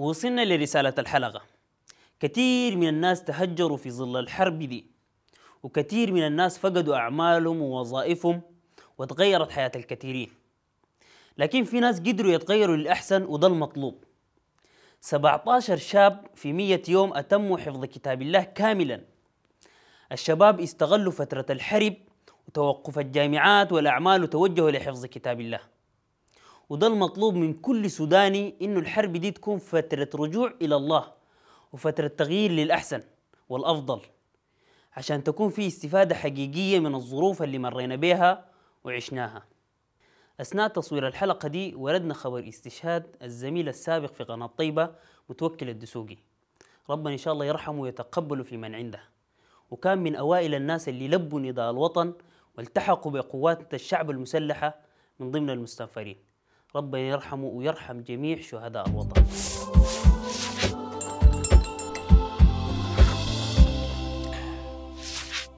وصلنا لرسالة الحلقة كثير من الناس تهجروا في ظل الحرب دي وكثير من الناس فقدوا أعمالهم ووظائفهم وتغيرت حياة الكثيرين لكن في ناس قدروا يتغيروا للأحسن وده المطلوب 17 شاب في 100 يوم أتموا حفظ كتاب الله كاملا الشباب استغلوا فترة الحرب وتوقف الجامعات والأعمال وتوجهوا لحفظ كتاب الله وده المطلوب من كل سوداني انه الحرب دي تكون فترة رجوع الى الله وفترة تغيير للاحسن والافضل عشان تكون في استفادة حقيقية من الظروف اللي مرينا بها وعشناها أثناء تصوير الحلقة دي وردنا خبر استشهاد الزميل السابق في قناة طيبة متوكل الدسوقي ربنا إن شاء الله يرحمه ويتقبله في من عنده وكان من أوائل الناس اللي لبوا نداء الوطن والتحقوا بقوات الشعب المسلحة من ضمن المستنفرين ربنا يرحمه ويرحم جميع شهداء الوطن